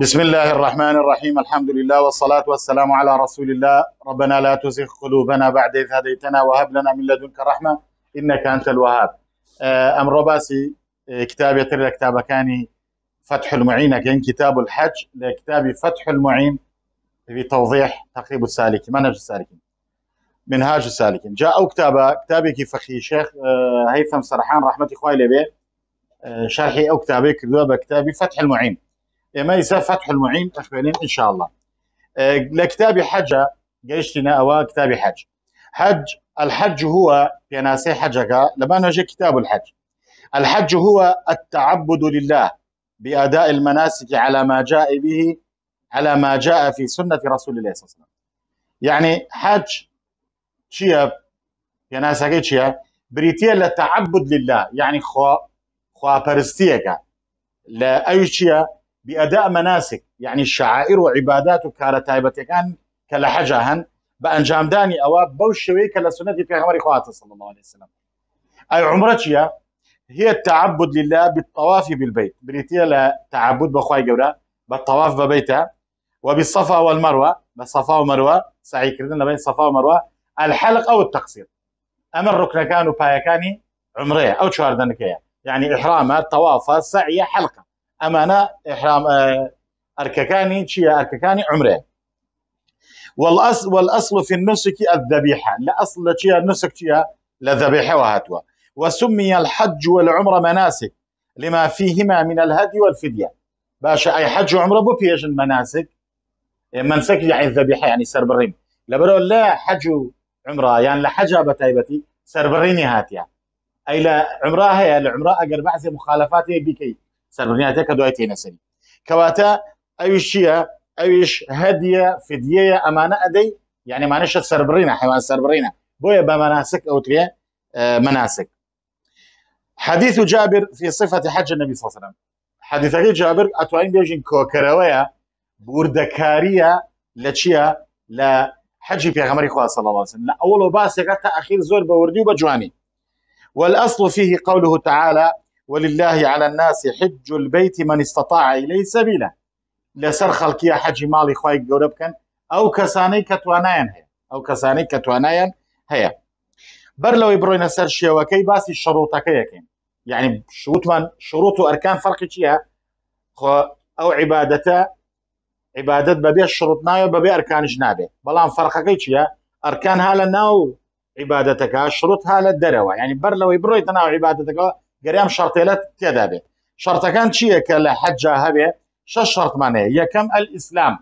بسم الله الرحمن الرحيم الحمد لله والصلاة والسلام على رسول الله ربنا لا تزغ قلوبنا بعد إذ هديتنا وهب لنا من لدنك رحمة إنك أنت الوهاب أمر باسي كتاب يتر كتاب كاني فتح المعين كان كتاب الحج لكتاب فتح المعين في توضيح تقريب السالكين منهج السالكين منهاج السالكين جاء كتاب كتابي فخي شيخ هيثم سرحان رحمة إخوائي لبيه شرحي أو كتابي كتابي فتح المعين ئێمە فتح المعین ان شاء الله لكتابي حجة قيشتنا او كتابي حج حج الحج هو ناسي حجك آه، لما نجي كتاب الحج الحج هو التعبد لله بأداء المناسك على ما جاء به على ما جاء في سنة رسول الله صلى الله عليه وسلم يعني حج شيء بيناسك شيا بريتيا للتعبد لله يعني خوا خوا برستيك لا أي شيء بأداء مناسك يعني الشعائر وعبادات وكارتايبتكان كلا حجة هن بأنجام داني أو بوشوي كلا سنة في غمر إخواته صلى الله عليه وسلم أي عمرتها هي التعبد لله بالطواف بالبيت بريتيا لا تعبد بخواي جورا بالطواف ببيتها وبالصفا والمروة بالصفا ومروة سعي كردن بين الصفا ومروة الحلق أو التقصير أما الركن كانوا كاني عمرية أو كيا يعني إحرامة طوافة سعية حلقة امانه احرام آه، ارككاني شيء ارككاني عمره والاصل والاصل في النسك الذبيحه لا اصل شيء النسك شيء لذبيحه وهاتوا وسمي الحج والعمره مناسك لما فيهما من الهدي والفديه باشا اي حج وعمره بو بيش المناسك إيه، منسك يعني الذبيحه يعني سربرين بريم لا حج عمره يعني لحجه بتايبتي سربريني هاتيا اي لا عمره هي العمره أجر بعض مخالفات بكي سەربڕنیاتێککە دوائتين تێنەسەری كواتا ئەویش چییە هدية فدية أمانة أدي يعني ما نشت سربرينا حيوان سربرينا بويا بمناسك أو تريا آه، مناسك حديث جابر في صفة حج النبي صلى الله عليه وسلم حديث جابر أتوين بيجين كوكروية بوردكارية لا حج في غمر إخوة صلى الله عليه وسلم أول باسك أخير زور بوردي وبجواني والأصل فيه قوله تعالى ولله على الناس حج البيت من استطاع إليه سبيلا لسر يا حج مالي خواهي قورة أو كساني كتوانايان هي أو كساني كتوانايان هي بر لو يبروين سر شيوكي الشروط شروطك يكين يعني شروط من شروط وأركان فرق شيها أو عبادته عبادت ببيع الشروط نايو ببيع أركان جنابه بلان فرق شيها أركان هالا ناو عبادتك شروط هالا الدروة يعني بر لو تناو عبادتك گەریام شارتێلت تێدا بێت شارتەکان چیه که لە حەجا هەبێ شش منه یکم الاسلام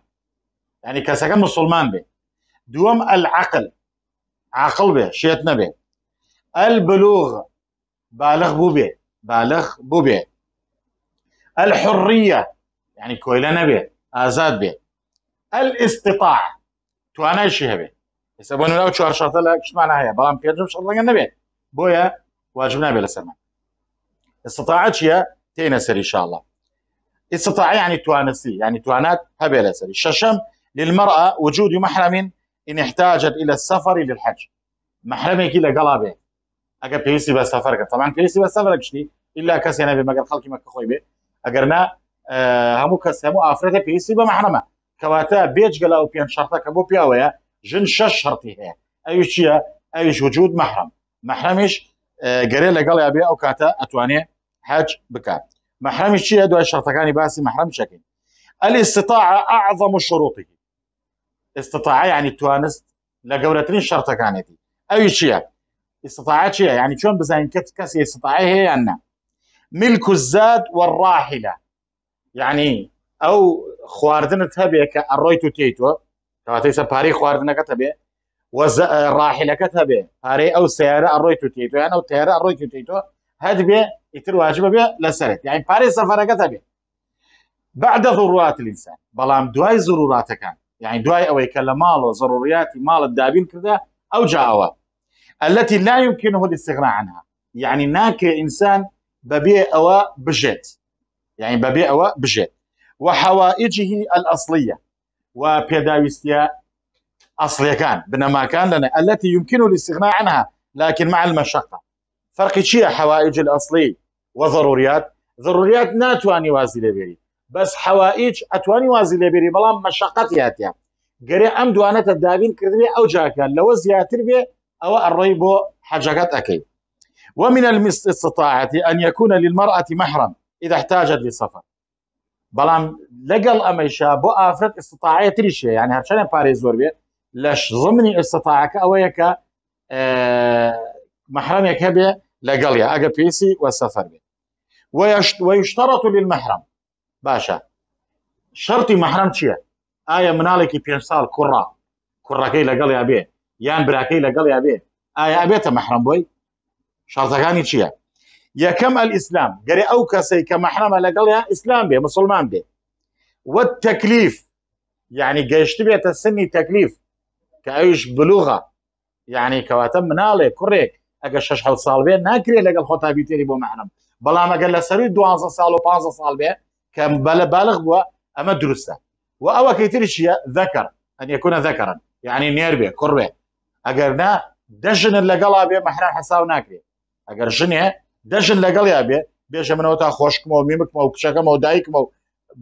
یعنی کسی که مسلمان بێ دوم العقل عقل بێ شێت نەبێ البلوغ بالغ بوو بێ بالغ بوو بێ الحرية يعني كويلة نبي آزاد بي الاستطاعة توانا شي هبي يسبون لو شو هرشاطة لك شو معناها بلان بيجم شاطة نبي بويا واجب نبي لسمان استطاعتش يا تينسر ان شاء الله استطاع يعني توانسي يعني توانات سر الششم للمرأة وجود محرم إن احتاجت إلى السفر للحج محرمي كلا قلابه أجر بيسي بس سفرك طبعا بيسي بس سفرك شني إلا كسينا بمجر خلقي مكة خويبه أجرنا آه همو كسي همو أفرده بيسي بمحرمة كواتا بيج قلا وبيان شرطة كبو بياوية جن شش شرطي هي أيش هي أيش وجود محرم محرمش جري لقال يا بيا او كاتا ئەتوانێ حج بکات محرم الشيء دوای الشرط كان مەحرەم محرم ئەلی الاستطاعة أعظم شروطه استطاعة يعني توانست لقولترين شرطة كانت أي شيء استطاعة شيء يعني شلون بزين كت كاس استطاعة هي أن ملك الزاد والراحلة يعني أو خواردنا تبيك الرويتو تيتو كواتيسا باري خواردنا كتبي وز راحلة كتبه پارێ أو سيارة أروي تو يعني أو ئەو أروي ئەڕۆی تو تێتۆ هەد واجبه ئیتر لسرة يعني لەسەرت سفرة كتبه بعد ضرورات الإنسان بەڵام دوای كان يعني دواي أو يكلا ماله ضروريات مال الدابين كذا أو جاوة التي لا يمكنه الاستغناء عنها يعني ناك إنسان ببيع أو بجت يعني ببيع أو بجت وحوائجه الأصلية وبيداويستيا كان بينما كان لنا التي يمكن الاستغناء عنها لكن مع المشقه فرق شيء حوائج الاصلي وضروريات ضروريات ناتواني وازي لبيري بس حوائج اتواني وازي لبيري بلا مشقتي هاتيا قري ام دوانه الدابين كردي او جاكا لو زیاتر بێ او الريبو حاجات حەجەکەت ومن الاستطاعة أن يكون للمرأة محرم إذا احتاجت لسفر بلام لقل أميشا بو آفرت استطاعية تريشي يعني هرشان باريزور بيه لش ضمني استطاعك اه، او أويك محرم يكبي لقل يا أجا بيسي والسفر بي ويشترط للمحرم باشا شرطي محرم تشيه آية منالكي بيمسال كرا كرا كي لقل يا بي يان برا كي لقل يا بي آية أبيت محرم بوي شرطة كاني تشيه يا كم الإسلام قري أوكا سيك محرم لقل يا إسلام بي مسلمان بي والتكليف يعني قيشت بي تسني تكليف کە ئەوش بلوغە یعنی کەواتە مناڵێ کوڕێک ئەگە شش ساڵ بێ ناکرێت لەگەڵ خۆتابی تێری بۆ معنم بەڵام ئەگەر لە سەروی دو سال و 15 سال بێ کە بەلە بالغ بووە ئەمە دروستە و ئەوە کەیتری چیە ذەکەر ئەن یکوونە ذەکەرن یعنی نێربێ کوڕێ ئەگەر نا دەژنت لەگەڵا بێ مەحرا حساو ناکرێت ئەگەر ژنێ دەژن لەگەڵیا بێ بێژە منەوە تا خۆشکمەوە و میمکمە و کچەکەمەوە و دایکمە و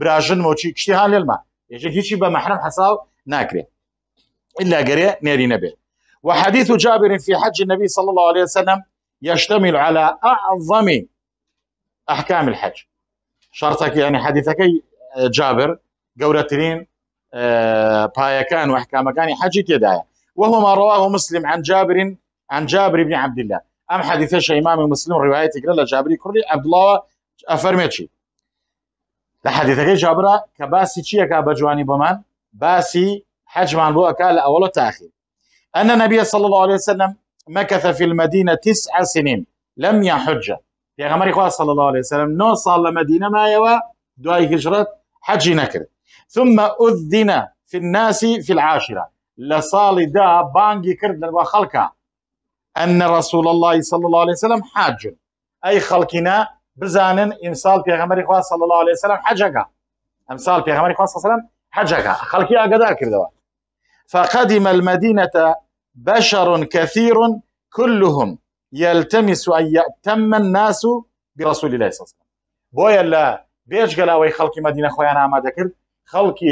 براژنمەوە چی کشتی هاالێمە ێژە هیچی بە مەحرم حساو ناکرێت إلا قرية نيري نبي وحديث جابر في حج النبي صلى الله عليه وسلم يشتمل على أعظم أحكام الحج شرطك يعني حديثك آه، جابر آه، بايا كان وأحكام كان حج تدايا وهو ما رواه مسلم عن جابر عن جابر بن عبد الله أم حديث إمام مسلم رواية قال جابري كرلي عبد الله أفرمتشي لحديثك جابر كباسي تشيك أبا جواني بمان باسي حجما لا أول تأخير أن النبي صلى الله عليه وسلم مكث في المدينة تسع سنين لم يحج يا غمر إخوة صلى الله عليه وسلم نو صلى المدينة ما يوا دعاء هجرة حج نكر ثم أذن في الناس في العاشرة لصال دا بانجي كرد وخلقا أن رسول الله صلى الله عليه وسلم حاج أي خلقنا بزانن امثال پیغمبر خدا صلى الله عليه وسلم حجك امسال في پیغمبر خدا صلى الله عليه وسلم حجك خلقي خلقی اگدار فقدم المدينة بشر كثير كلهم يلتمس أن يأتم الناس برسول الله صلى الله عليه وسلم بۆیە لە بێژگەل ئەوەی مدينة مدینە خۆیان ئامادە کرد خەڵکی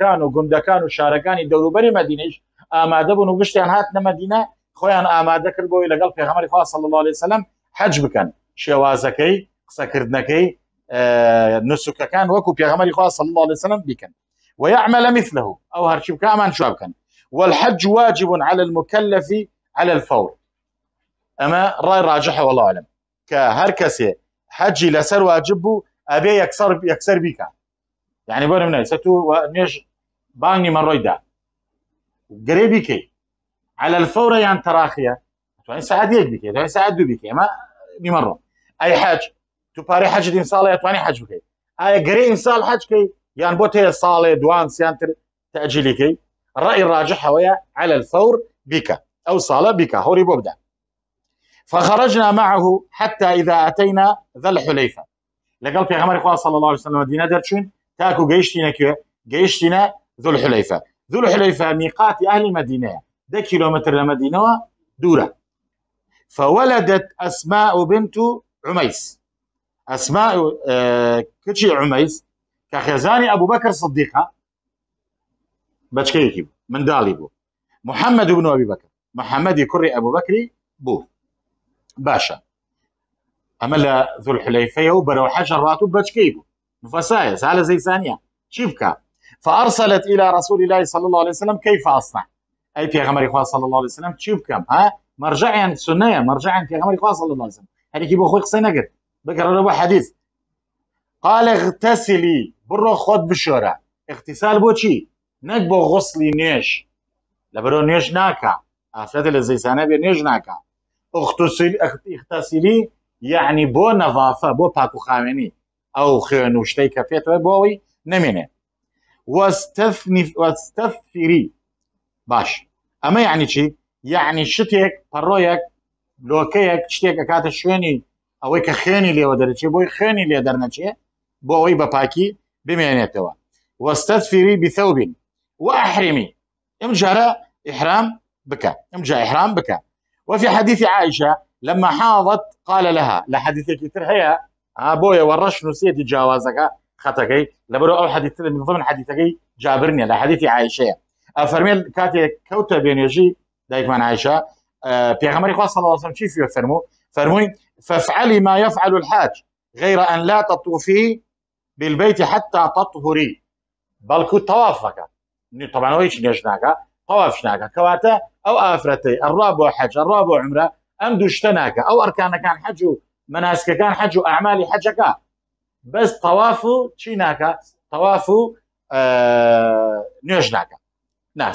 كان و كان و شارەکانی دەوروبەری مدینەش ئامادە بوون و هاتنا مدينة خويا أنا ئامادە کرد بۆی لەگەڵ پێغەمەری خوا صلى الله عليه وسلم حج بکەن شێوازەکەی قسەکردنەکەی آه، كان وكو پێغەمەری خوا صلى الله عليه وسلم بكان ويعمل مثله أو كامان أمان شابكن والحج واجب على المكلف على الفور أما رأي راجحة والله أعلم كهركسي حجي لسر واجب أبي يكسر يكسر بك يعني بون منه ستو ونيش باني من رويدا قريبي كي على الفور يعني تراخية تواني ساعد يك بكي تواني ساعد بك بكي ما بمره أي حاج تو باري حج دين صالة تواني حاج بكي اي قري إنسان حاج كي يعني بوتي صالي دوان سيانتر تەجلیەکەی الرأي الراجح هو على الفور بك أو صالة بك هوري بوبدا فخرجنا معه حتى إذا أتينا ذا الحليفة لقال في غمر إخوة صلى الله عليه وسلم مدينة درشون تاكو جيشتنا كيو جيشتنا ذو الحليفة ذو الحليفة ميقات أهل المدينة ده كيلومتر لمدينة دورة فولدت أسماء بنت عميس أسماء آه، كتشي عميس كخزاني أبو بكر صديقة بتشكيك من دالي بو محمد بن أبي بكر محمد محەممەدی أبو بكر بو باشا أملا ذو الحليفة زل حلەیفەیە و بەرەو مفسايا و زي ثانية مفەسایە فأرسلت إلى رسول الله صلى الله عليه وسلم كيف أصنع أي في غمر صلى الله عليه وسلم ها مرجع ها سنة سنية مرجعيا في غمر صلى الله عليه وسلم هذه كيف أخوي قصي بكر ربو حديث قال اغتسلي بڕۆ خۆت بشۆرە اختیسال بۆچی نەک بۆ غسلی نێش لە بەرۆ نێژ ناکە ئافرەتە لە زەیسانە بێ نێژ ناکە اختسیری یعنی بۆ نەڤافە بۆ پاکوخاوێنی ئەو خوێن و شتەی کە پێێتەوە بۆەوەی نمێنێ وەستەفیری باش ئەمە یعنی چی یعنی شتێک پەڕۆیەک لۆکەیەک شتێکە کاتە شوێنی ئەوەی کە خێنی لێوە دەرەچێ بۆی خێنی لێ دەرنەچێ بۆ ئەوەی بە پاکی بمێنێتەوە وەستەدفری بثوب وأحرمي ام جرى إحرام بك ام جاء إحرام بك وفي حديث عائشة لما حاضت قال لها لحديث كتير هي أبويا آه، ورش نسيتي جوازك خطكي لبرو أو حديث من ضمن حديثك جابرني لحديث عائشة أفرمي كاتي كوتا بين يجي دايك من عائشة آه، بيغمري خاص صلى الله عليه وسلم شي فرمو فرموي فافعلي ما يفعل الحاج غير أن لا تطوفي بالبيت حتى تطهري بلكو توافقا طبعا هو ايش ناکە طواف شناكا كواتا او افرتي ئەڕا حج حەج عمره ام دوشتناكا او دووشتە كان ئەو ئەرکانەکان كان و مناسکەکان حجكا بس طوافو حەجەکە طوافو آه و نا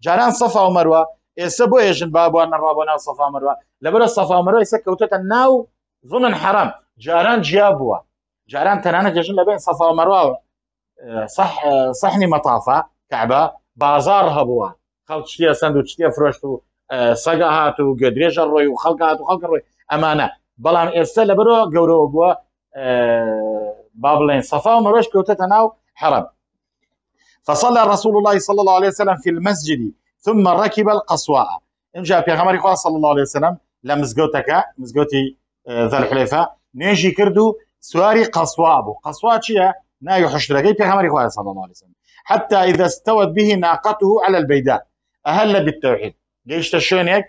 جاران صفا ومروه مەروە بو بۆ بابو انا نەڕوا بۆ صفا ومروه مەروە لەبەرە سەفا مەرۆ ناو زونن حرام جاران جيابوه جاران تنانا گەژن لبين صفا سەساڵ آه، صح آه، صحني مطافة كعبة بازار هبوا خەڵچیە شتيا سندو شتيا فروشتو و آه، سەگا هات و گەدرێژە ڕۆی و خەڵک هات و خەڵک ڕۆی ئەمانە بەڵام ئێستا لە بەرەوە گەورەوە بووە فصلى رسول الله صلى الله عليه وسلم في المسجد ثم ركب القصواء ان جاء في غمر صلى الله عليه وسلم لمزقوتك مزقوتي ذا الحليفه نيجي كردو نا قەسوا بوو في چییە ناوی صلى الله عليه وسلم حتى إذا استوت به ناقته على البيداء أهل بالتوحيد ليش شوێنێک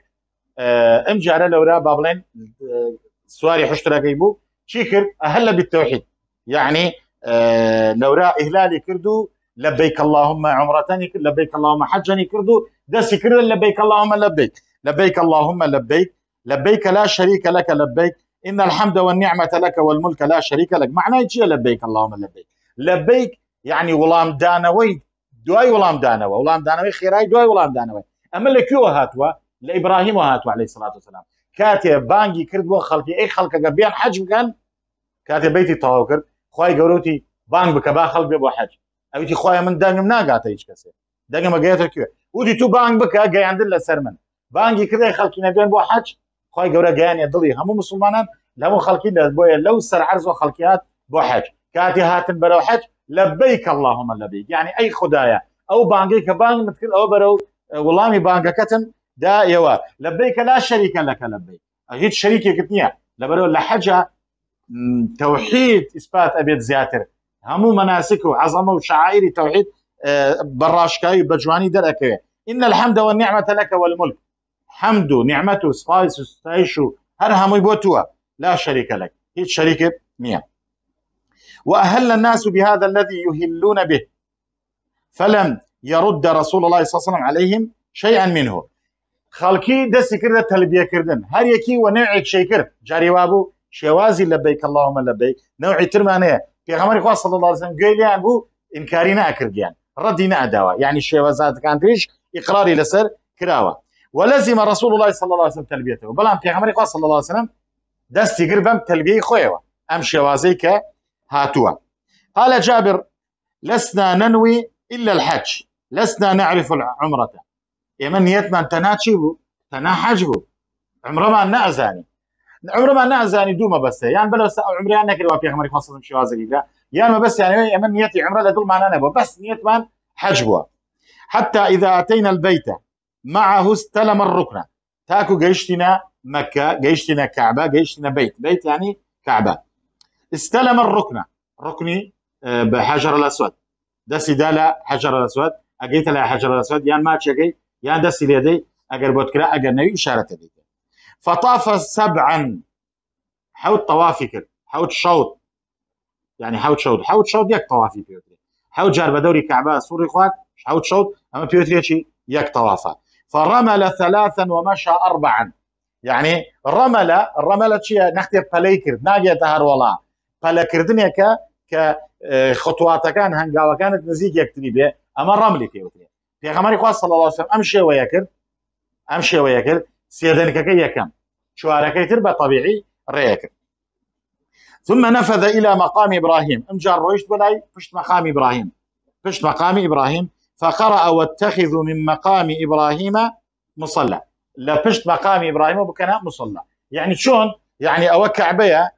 ئەم آه، جارە لەورا با بابلين آه، سواری حشتەکەی بوو چی أهل بالتوحيد يعني آه، لەورا ئیهلالی كردو لبيك اللهم عمرة لبيك اللهم حجا كردو دسي سكر لبيك اللهم لبيك لبيك اللهم لبيك لبيك لا شريك لك لبيك إن الحمد والنعمة لك والملك لا شريك لك معناه چیە لبيك اللهم لبيك لبيك يعني ولام دانوي دواي ولام دانوي ولام دانوي خيراي دواي ولام دانوي اما لك يو هاتوا لابراهيم هاتوا عليه الصلاه والسلام كاتي بانجي كرد ئەی اي بیان قبيان حج كان كاتي بيتي طاوكر خوي گەورەتی بان بك با خەڵک بێ حج حەج ئەویتی من من منا ناگاتە ايش کەسێ دەنگمە ما کوێ ودي تو بك جاي عند الله سرمن بانجي كرد خەڵکی نبيان بو حج خی گەورە گەیانێ دڵی هەموو مسلمانان هەموو خەڵکی لە لو سر عرض و خەڵکیات بۆ حەج کاتی هاتن بەرەو حج لە بیک اللهمە لە بیک یعنی ئەی خدایە ئەو بانگی کە بانگ متکرد ئەوە بەرەو وڵامی بانگەکەتن دا ئێوە لە بیکە لا شەریکە لەکە لە بیک هیچ شەریکێکت لبرو لحجة توحيد اثبات ابيت زياتر همو ئەبێت زیاتر هەموو توحيد براشكاي بجواني و شاعری اه، إن الحمد والنعمة لك والملك حمد و نعمت و سپاس و ستایش و هر هەمووی بۆ توه لا شەریکە لەک هیچ شەریکت نییە وأهل الناس بهذا الذي يهلون به فلم يرد رسول الله صلى الله عليه وسلم عليهم شيئا منه خەڵکی دەستی کردە تەلبیەکردن هەر یەکی و نوعێک شەکرد جاریوا بوو شێوازی لە بیک اللهمە لە بیک نوعی ترمانەیە پێغەمەری خوا صلی الله عليه إنكارينا أكرد يعني ردينا ڕەدی يعني الشيوازات كانت ريش إقراري لسر كراوه ولزم رسول الله صلى الله عليه وسلم تلبيته بلان پیغمبر خواه صلى الله عليه وسلم دستي گر بم تلبیه أمشي وازيك هاتوا قال جابر لسنا ننوي إلا الحج لسنا نعرف العمرة يمن نيتنا تناتشي بو تنا بو عمره ما نعزاني عمره ما نعزاني دوما بس يعني بلا عمري أنا كده وفي عمري خاصة مش وازلي لا يعني ما بس يعني يمن نيتي عمره لدول معنا نبو بس نيت من حج بو حتى إذا أتينا البيت معه استلم الركن تاكو جيشتنا مكة جيشتنا كعبة جيشتنا بيت بيت يعني كعبة استلم الركن ركني آه، بحجر الأسود دسي دالا حجر الأسود أجيت لها حجر الأسود يعني ما تشكي يعني دسي ليدي أجر بوتكرا أجر نبي إشارة ديك فطاف سبعا حوت طوافي حوت شوط يعني حوت شوط حوت شوط يك طوافي بيوتري حوت جار بدوري كعبة سوري خوات حوت شوط أما بيوتري شي يك طوافه فرمل ثلاثا ومشى أربعا يعني رمل رمل شيء نحتي بلاي ناجي تهر ولا بلا كردنيا ك ك خطوات كان هنجا وكانت نزيك يكتري به أما رملي في وكري في غمار قاس صلى الله عليه وسلم أمشي وياكر أمشي وياكر سيدنك كي يكم شو عركي تربى طبيعي ريكر ثم نفذ إلى مقام إبراهيم أم جار رويشت بلاي فشت مقام إبراهيم فشت مقام إبراهيم فقرأ واتخذوا من مقام إبراهيم مصلى لپشت مقام إبراهيم وكان مصلى يعني شون يعني أو بيا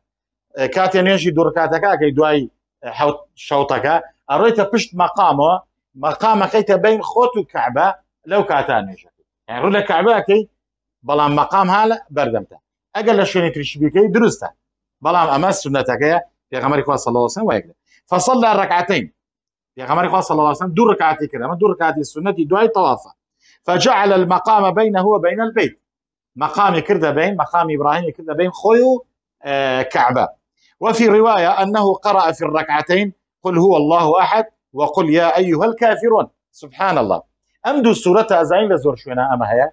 كاتين ينشي دركاتك كي دواي شوطك أريت بشت مقامه مقامك كيت بين خوت الكعبة لو كاتان ينشي يعني رولا كعبة كي بلان مقام هالا بردمتا أقل لشوني كي درسته بلان أمس سنتك يا پیغمبر صلى الله عليه وسلم فصلى ركعتين پیغمبر خاص صلى الله علیه و دو رکعتی کرد دور ركعتي سنتی دعي طوافه فجعل المقام بينه وبين البيت مقام كرده بين مقام ابراهيم كرده بين خيو آه، كعبه وفي روايه انه قرا في الركعتين قل هو الله احد وقل يا ايها الكافرون سبحان الله أمدو السورة أزعين لزور شوينا نعم، اما هيا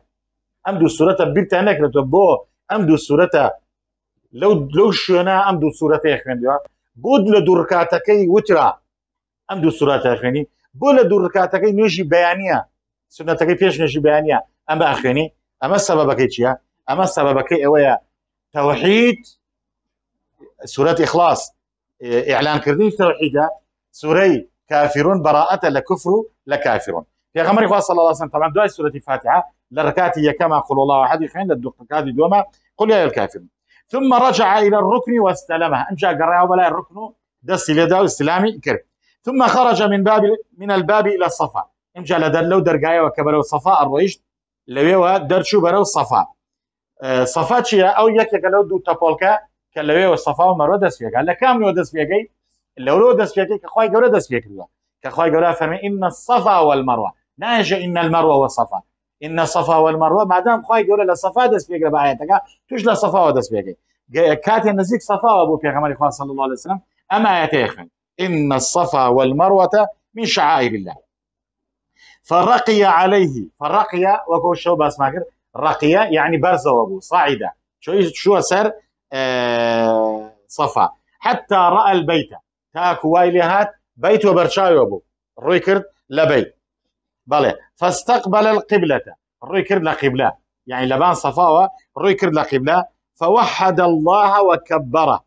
أمدو السورة سوره بيرت هناك لتبو أمدو السورة لو لو شوينا نعم، ام دو سوره بود لدركاتكي وترا ئەم دوو بولا دو بۆ كي دوو بيانيا نوێژی كي سنەتەکەی پێش بيانيا اما ئەم اما السبب كي سەبەکەی اما السبب كي ئەوەیە توحيد سورة إخلاص إعلان كردين توحيدا التوحيد سوري كافرون براءة لكفر لكافرون يا غمر الله صلى الله عليه وسلم طبعا دعاء سورة الفاتحة لركاتي كما قل الله أحد يخين الدقات دوما قل يا الكافرون ثم رجع إلى الركن واستلمها أنجا قرأها ولا الركن دس لدى استلامي كريم ثم خرج من باب من الباب الى الصفا اینجا لە دەر لەو صفا کە بەرەو سەفا ڕۆیشت لەوێوە دەرچوو بەرەو سەفا سەفا چیە ئەو یەکێکە لەو دوو تەپۆلکە کە لەوێوە سەفا و لو دەستێکە لە کامەوە دەستێگەی لەورۆ دەستێتی کەخوای گەورە دەستێکردوە کەخوای گەورە فەرمی ئینە سەفا والمەڕوە ناژە ئینە المەڕوە وە سەفا ئینە سەفا والمەڕوە مادام يقول گەورە صفا سەفا دەستێکە بەعەتەکە توش لە سەفاوە دەستێکی کاتێ نزیک سەفاوە بۆ پێغەمەری خوا صلی الله عليه وسلم يا خوێن إن الصفا والمروة من شعائر الله فرقي عليه فرقي وكو شو باس ماكر رقي يعني برز وابو صعد شو شو سر آه صفا حتى رأى البيت تاكو وايلي هات بيت وبرشاي وابو روي لبيت فاستقبل القبلة روي لقبلة يعني لبان صفاوة روي لقبلة فوحد الله وكبره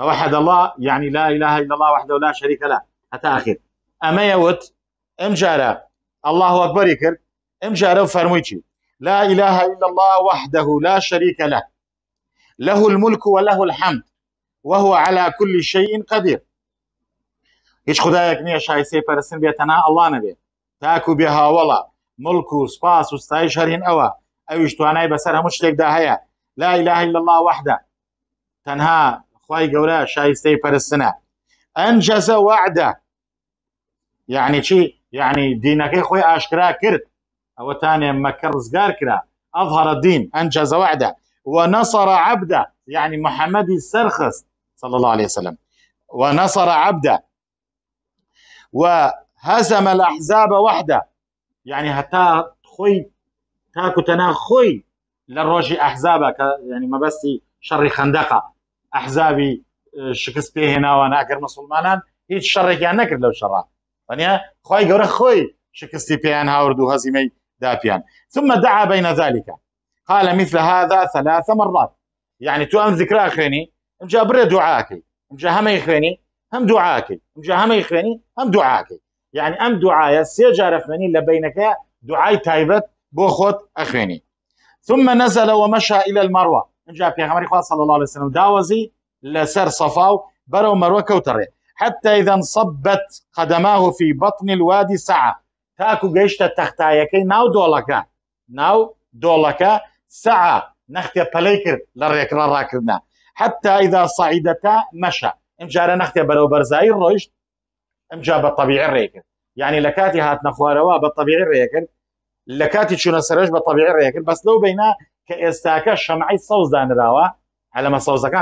فوحد الله يعني لا إله إلا الله وحده لا شريك له حتى آخر أما يوت ام جارة الله أكبر يكر ام جارة وفرمويتي لا إله إلا الله وحده لا شريك له له الملك وله الحمد وهو على كل شيء قدير هیچ خدایەک نییە شایسێ پەرستن بێتەنا ئەڵا نەبێت تاکو بێ هاوڵە ملک و سپاس و ستایش هەرین ئەوە ئەویش توانای بەسەر هەموو لا إله إلا الله وحده تنها خی گەورە شایستەی پەرستنە يعني وعدە یعنی چی یعنی دینەکەی خۆی ئاشکرا کرد ئەوەتانێ مەکە ڕزگار کرا أظهر الدين أنجز وعده ونصر عبده يعني محمد السرخس صلى الله عليه وسلم ونصر عبده وهزم الأحزاب وحده يعني هتا خوي تاكو تنا خوي للروجي أحزابك يعني ما بس شر خندقه ئەحزابی آه، شکست پێ هێناوە ناکرد مسلمانان هیچ شەڕێکیان نەکرد لەو شەڕ تەنیا خی گەورە خۆی شکستی پێیان هاورد و هەزیمەی داپیان ثم دعا بین ذلك قال مثل هذا ثلاث مرات يعني تو ام ذكرى خيني ام جابر دعاكي ام جهمي خيني هم دعاكي ام جهمي خيني هم دعاكي يعني ام دعايا سي جارفني لبينك دعاي تايبت بوخوت اخيني ثم نزل ومشى الى المروه اینجا پیغمبر خدا صلی الله علیه وسلم داوزی لسر صفاو برو مروه كوتره حتى إذا صبت قدماه في بطن الوادي ساعة تاكو قيشت تختايكي ناو دولكا ناو دولكا ساعة نختي بليكر لريك راكرنا حتى إذا صعدتا مشى انجارا نختي بلو برزاي الرشد انجا بالطبيعي الريكر يعني لكاتي هات نخواروا بالطبيعي الريكر لكاتي شو نسرج بالطبيعي الريكر بس لو بينا که استاکه کە ئێستاکە شەمعی سەوز دانراوە ئەلەمە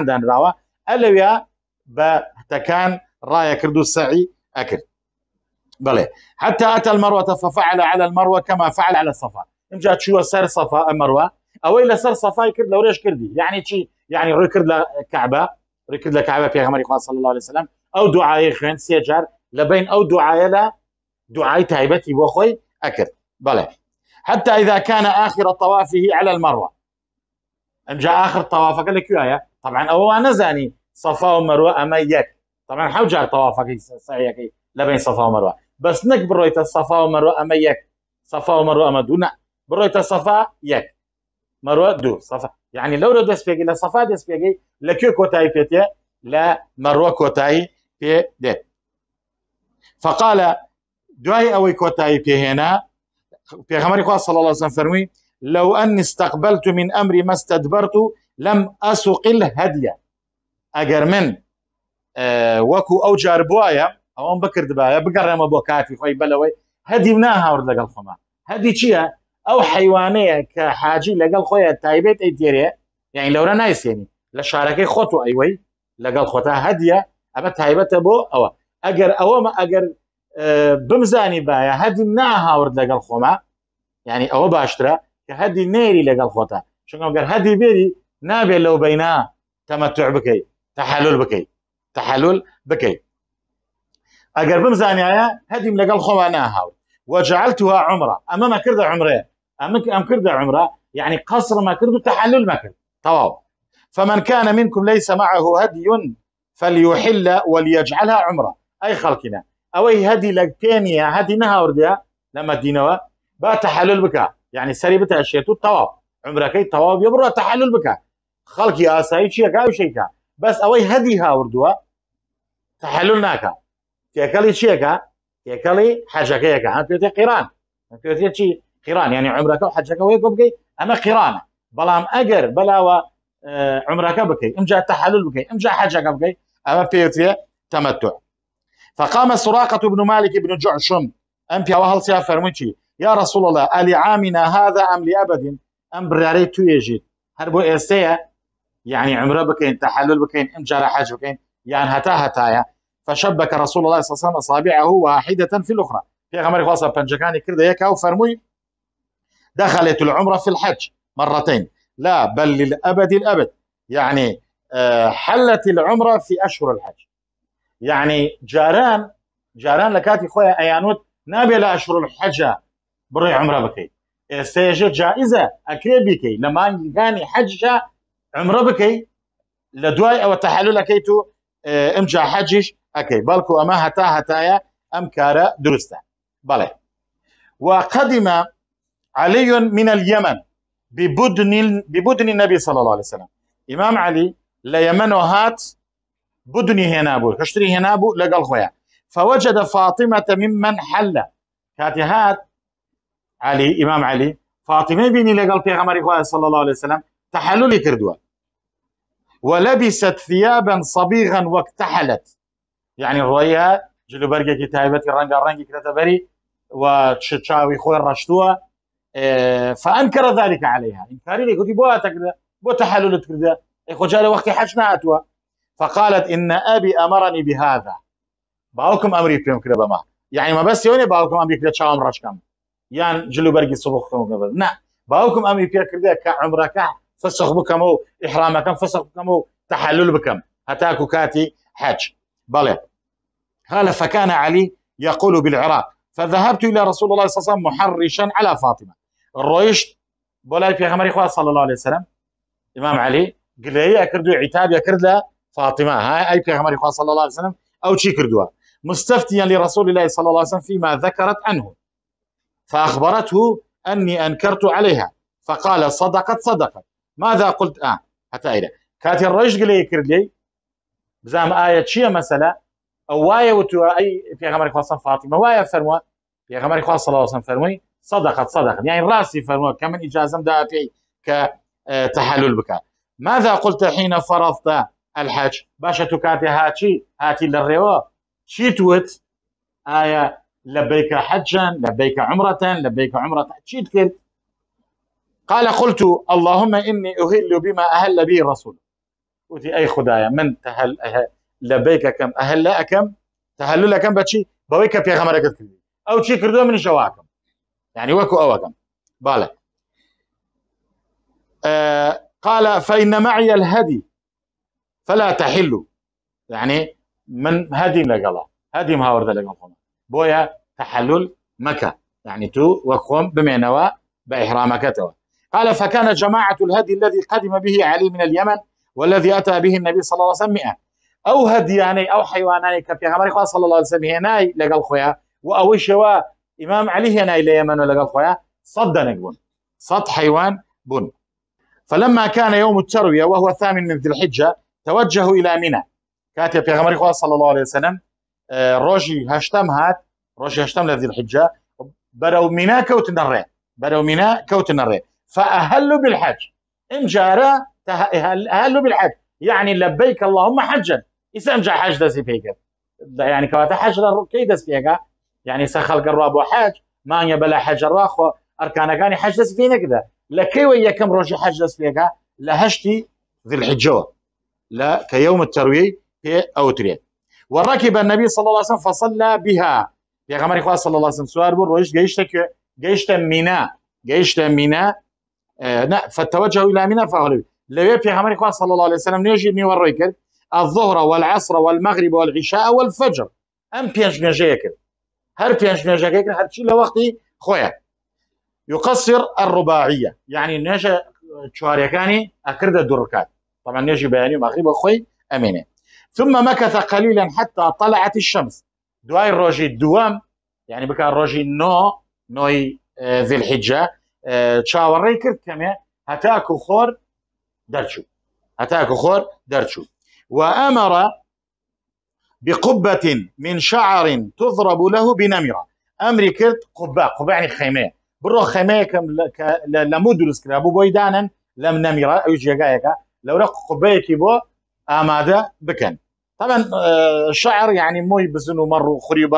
دان روا ئەلەویا بە تکان رای کرد و سەعی ئەکرد بڵێ حتى ئەتە المەروەتە ففعل على المەروە كما فعل على الصفا جات شو سر صفا ئەمەروە ئەوەی لەسەر صفای کرد لەورێش کردی یعنی چی یعنی ڕووی کرد لە کعبە ڕووی کرد لە کعبە پێغەمەری صلی الله عليه وسلم او دوعای خوێن سێ جار او ئەو لا لە دوعای تایبەتی بۆ خۆی ئەکرد حتى إذا كان آخر طوافه على المروة ام جا اخر توافق لك يا طبعا او انا زاني صفا ومروه اما يك طبعا حو جا توافق صحيح بين صفا ومروه بس نك برويت الصفا ومروه اما يك صفا ومروه اما دون برويت الصفا يك مروه دو صفا يعني لو ردو اسبيجي لا صفا دي اسبيجي لكيو كوتاي بيتي لا مروه كوتاي بي دي فقال دوي اوي كوتاي بي هنا في غمر صلى الله عليه وسلم فرمي لو أني استقبلت من أمري ما استدبرت لم أسوق الهدية ئەگەر من وەکو ئەو جار بواە ئەوم بکرد باە بگەڕێمە بۆ کافی خۆی بەلەوەی هەدی ناهاورد لەگەڵ خۆمە هەدی چییە؟ ئەو حیوانەیە کە حاجی لەگەڵ خۆیە تایبێت ئەی تێرێ یعنی لەورە نایسێنی لە شارەکەی خۆت و ئەیوەی لەگەڵ خۆتا هەدیە ئەمە تایبەتە بۆ ئەوە ئەگەر ئەوەمە ئەگەر بمزانی باە هەدی ناهاورد لەگەڵ خۆمە یعنی ئەوە باشترە کە هەدی نێری لەگەڵ شنو قال هدي بيري نابێت لو بينا تمتع بكي تحلل بكي تحلل بكي ئەگەر بم زانایە هەدیم لەگەڵ هاو ناهاوت وجعلتها عمره اما ما كرد عمره اما ام كرد عمره يعني قصر ما كرد تحلل ما كرد طواو فمن كان منكم ليس معه هدي فليحل وليجعلها عمره اي خلقنا اوي هدي لك هدي نهار لما دينوا با تحلل بكا يعني سري بتاع الشيطو التواب عمرك اي تواب يبرو تحلل بك خلق يا اساي شي كا بس اوي هدي ها وردوا تحلل ناكا تاكلي شي كا تاكلي حاجه كا كا انت تي قران انت تي شي قران يعني عمرك وحاجه كا ويكو بكي انا قران بلام اجر بلاوة آه، عمرك بكي ام جا تحلل بكي ام جا حاجه كا بكي اما بيتي تمتع فقام سراقه بن مالك بن جعشم ام في وهل سيافر مشي يا رسول الله ألي عامنا هذا ام لابد ام براري تو يجيد هر بو استيا يعني عمره بكين تحلل بكين ام جرى حج بكين يعني هتا هتايا فشبك رسول الله صلى الله عليه وسلم اصابعه واحده في الاخرى في غمر خاصه بنجكاني كرده يكا وفرموي دخلت العمره في الحج مرتين لا بل للابد الابد يعني آه، حلت العمره في اشهر الحج يعني جاران جاران لكاتي خويا ايانوت نابي لاشهر الحجه بڕێ عمرە بکەیت ئێستێژە جائزە ئەکرێ بیکەی لە مانگانی حەجا عمره بكي لە او تحلل كيتو و ئەمجا حەجیش ئەەکەی بەڵکو ئەمە هەتا هەتایە ئەم کارە دروستە بەڵێ وقدم علي من اليمن ببدن ببدن النبي صلى الله عليه وسلم امام علي ليمن یەمەەوە هات بدنی هێنابوو هشتری هنا لەگەڵ خۆیان خويا فوجد فاطمه ممن حل كاتي هات علي امام علي فاطمه بینی لەگەڵ پێغەمەری خوای صلى الله عليه وسلم تحلل کردووە ولبست ثيابا صبيغا واكتحلت يعني ڕۆیە جلو برقه كتابه ڕەنگی کرێتە بەری و چاوی خۆی ڕەشتووە اه، فانكر ذلك عليها انكاري لي قلت بوها تكذا بو تحلل تحللت اخو خجال وقت حشنا اتوا فقالت ان ابي امرني بهذا باوكم امري فيهم كذا بما يعني ما بس يوني باوكم امري كذا شاوم رشكم یان جلوبەرگی سبخ بکەمەوە نه باوکم ئەمی پێ کردێ کە عمرەکە فسخ بکەمەوە و ئحرامەکەم فسخ بکەمەوە تحلل بکەم هەتاکو کاتی حج بەڵێ قال فكان علي يقول بالعراق فذهبت إلى رسول الله صلى الله عليه وسلم محرشا على فاطمة الرئيش بولاي في غمر إخوة صلى الله عليه وسلم إمام علي قال لي أكردو عتاب يكرد فاطمة هاي أي في غمر إخوة صلى الله عليه وسلم أو شي كردوها مستفتيا لرسول الله صلى الله عليه وسلم فيما ذكرت عنه فأخبرته أني أنكرت عليها فقال صدقت صدقت ماذا قلت آه. حتى إلى كاتي الرجل قال يكرد لي بزام آية شيء مثلا أو واية وتو أي في غمرك خاصة فاطمة واية فرموا في غمرك خاصة صلى الله عليه وسلم صدقت صدقت يعني راسي فرموا كمن إجازة دا في كتحلل بك ماذا قلت حين فرضت الحج باشا تكاتي هاتي هاتي للرواه شي توت آية لبيك حجا لبيك عمرة لبيك عمرة شيتكل قال قلت اللهم إني أهل بما أهل به الرسول قلت أي خدايا من تهل أهل لبيك كم أهل أكم تهل لا كم بتشي بويك في غمرك أو شيء كردو من شواكم يعني وكو أوكم بالا آه قال فإن معي الهدي فلا تحل يعني من هدي لقلا هدي مهاورد لقلا بويا تحلل مكة يعني تو وقوم بمێنەوە بإحرامك تو قال فكان جماعة الهدي الذي قدم به علي من اليمن والذي أتى به النبي صلى الله عليه وسلم أو هدياني أو حيواناني كبيغمري خواه صلى الله عليه وسلم ناي لقل خويا وأو شوا إمام علي هنا إلى اليمن لقل خويا صد نقبون صد حيوان بن فلما كان يوم التروية وهو الثامن من ذي الحجة توجهوا إلى منى كاتب يا غمري صلى الله عليه وسلم آه، روجي هشتم هات روجي هشتم لذي الحجة بەرەو مینا كوت ڕێ بەرەو مینا كوت ڕێ فأهلوا بالحج إن جارة أهلوا بالحج يعني لبيك اللهم حجا إذا إمجا حج دسي فيك يعني كواتا حج كي دس فيك يعني سخل قراب وحاج ما بلا حج الراخو أركانا كاني حج دس فينا كذا لكي ويا كم روجي حج دس فيك لهشتي ذي الحجوة لا كيوم التروي هي أوتريت وركب النبي صلى الله عليه وسلم فصلى بها يا غمر خوا صلى الله عليه وسلم سؤال بر بوو جيشت گەیشتە گەیشتە مینا گەیشتە مینا اه، فتوجهوا إلى منى لو يبي غمر خوا صلى الله عليه وسلم نيجي نیوە وريك الظهر والعصر والمغرب والعشاء والفجر ام بيش نجيك هر بيش نجيك نوێژەکەی کرد وقتي خويا يقصر الرباعية يعني نجا اه، تشواريكاني اكرد الدركات طبعا نجي بياني مغرب اخوي امينه ثم مكث قليلا حتى طلعت الشمس دواي روجي الدوام يعني بكار روجي نو نوي آه، ذي الحجة آه، تشاوري كرت كما هتاكو خور درشو هتاكو خور درشو وأمر بقبة من شعر تضرب له بنمرة أمري كرت قبة قبة يعني خيمة برو خيمة كم لمدرس كرابو بويدانا لم نمرة أو جيجايكا لو رق قبة كي بو آماده بکن طبعا آه، شعر يعني موی بزنو مرو مر و خوری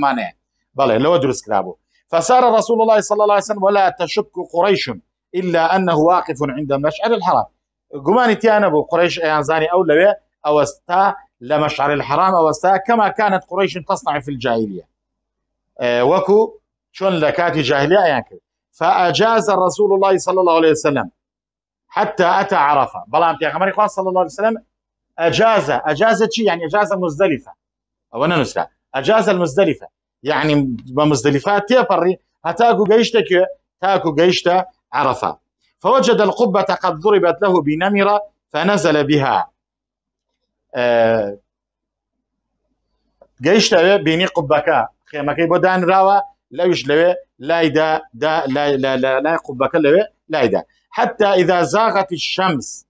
مانع بله لو درس کرابو فسار رسول الله صلى الله عليه وسلم ولا تشك قريش إلا أنه واقف عند مشعر الحرام قماني تيانا بو قريش أيانزاني أو لبي أوستا لمشعر الحرام أوستا كما كانت قريش تصنع في الجاهلية أه وكو شون لكاتي جاهلية أيانك فأجاز رسول الله صلى الله عليه وسلم حتى أتى عرفة بلام تيا صلى الله عليه وسلم أجازة أجازة شيء يعني أجازة مزدلفة أو أنا نسخة أجازة المزدلفة يعني بمزدلفة بري هتاكو قيشتك تاكو قيشت عرفة فوجد القبة قد ضربت له بنمرة فنزل بها أه گەیشتە بینی لا لا لا لا لا لا لا لا لا لا لا حتى إذا زاغت الشمس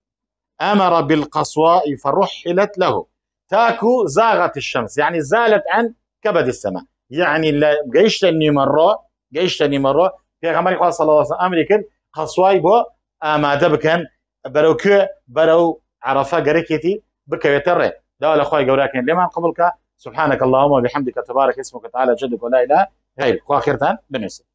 أمر بالقصواء فرحلت له تاكو زاغت الشمس يعني زالت عن كبد السماء يعني جيش مرة جيش مرة في الله صلى الله عليه وسلم أمريكا قصواي بو أما بکەن بەرەو كو بەرە و عرفە گەرەێتی يترى ڕێ داوا لە خۆی گەوراکەن سبحانك اللهم وبحمدك تبارك اسمك تعالى جدك ولا اله غيرك واخرتان بنسب